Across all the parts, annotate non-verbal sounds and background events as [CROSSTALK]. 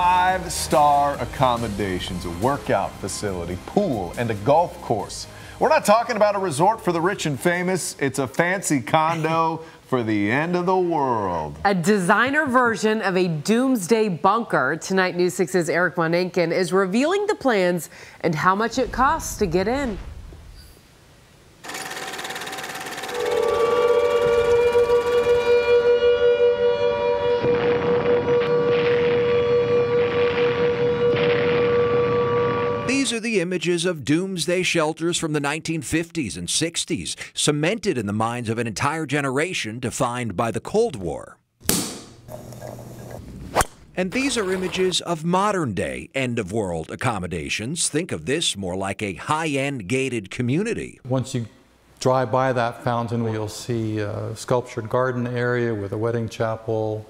five star accommodations, a workout facility, pool, and a golf course. We're not talking about a resort for the rich and famous, it's a fancy condo. [LAUGHS] for the end of the world. A designer version of a doomsday bunker. Tonight, News 6's Eric Monenkin is revealing the plans and how much it costs to get in. These are the images of doomsday shelters from the 1950s and 60s, cemented in the minds of an entire generation defined by the Cold War. And these are images of modern day end of world accommodations. Think of this more like a high end gated community. Once you drive by that fountain, you'll see a sculptured garden area with a wedding chapel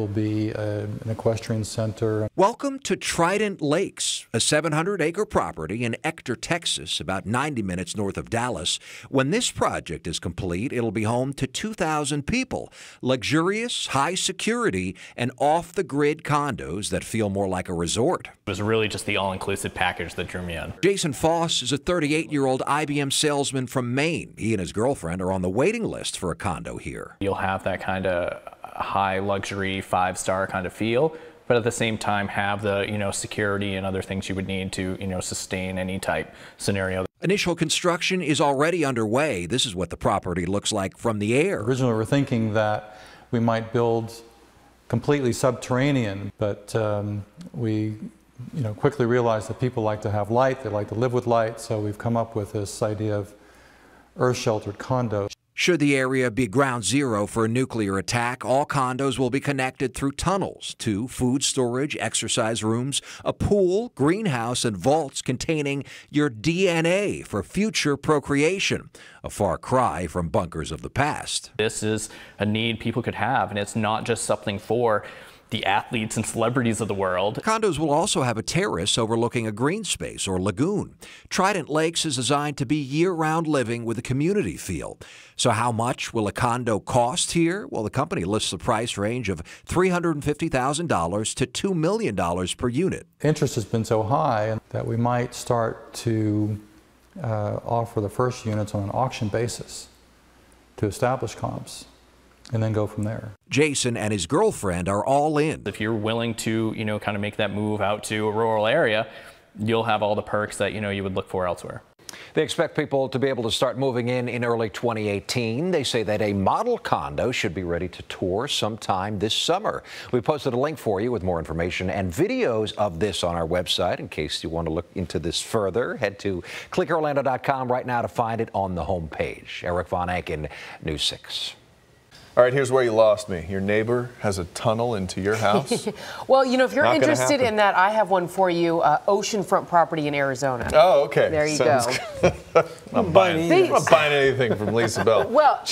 will be a, um, an equestrian center. Welcome to Trident Lakes, a 700 acre property in Ector, Texas, about 90 minutes north of Dallas. When this project is complete, it'll be home to 2,000 people, luxurious, high security, and off the grid condos that feel more like a resort. It was really just the all inclusive package that drew me in. Jason Foss is a 38 year old IBM salesman from Maine. He and his girlfriend are on the waiting list for a condo here. You'll have that kind of high luxury five star kind of feel but at the same time have the you know security and other things you would need to you know sustain any type scenario. Initial construction is already underway. This is what the property looks like from the air. Originally, we were thinking that we might build completely subterranean, but um, we you know quickly realized that people like to have light, they like to live with light, so we've come up with this idea of earth sheltered condos. Should the area be ground zero for a nuclear attack, all condos will be connected through tunnels to food storage, exercise rooms, a pool, greenhouse, and vaults containing your DNA for future procreation. A far cry from bunkers of the past. This is a need people could have, and it's not just something for the athletes and celebrities of the world. Condos will also have a terrace overlooking a green space or lagoon. Trident Lakes is designed to be year-round living with a community feel. So how much will a condo cost here? Well, the company lists the price range of $350,000 to $2 million per unit. Interest has been so high that we might start to uh, offer the first units on an auction basis to establish comps and then go from there. Jason and his girlfriend are all in. If you're willing to, you know, kind of make that move out to a rural area, you'll have all the perks that, you know, you would look for elsewhere. They expect people to be able to start moving in in early 2018. They say that a model condo should be ready to tour sometime this summer. We posted a link for you with more information and videos of this on our website in case you want to look into this further. Head to clickorlando.com right now to find it on the homepage. Eric Von Anken, News 6. All right, here's where you lost me. Your neighbor has a tunnel into your [LAUGHS] house. well, you know, if you're Not interested in that, I have one for you. Uh, oceanfront property in Arizona. Oh, okay. There you Sounds go. [LAUGHS] I'm, buying, I'm buying anything from Lisa Bell. well.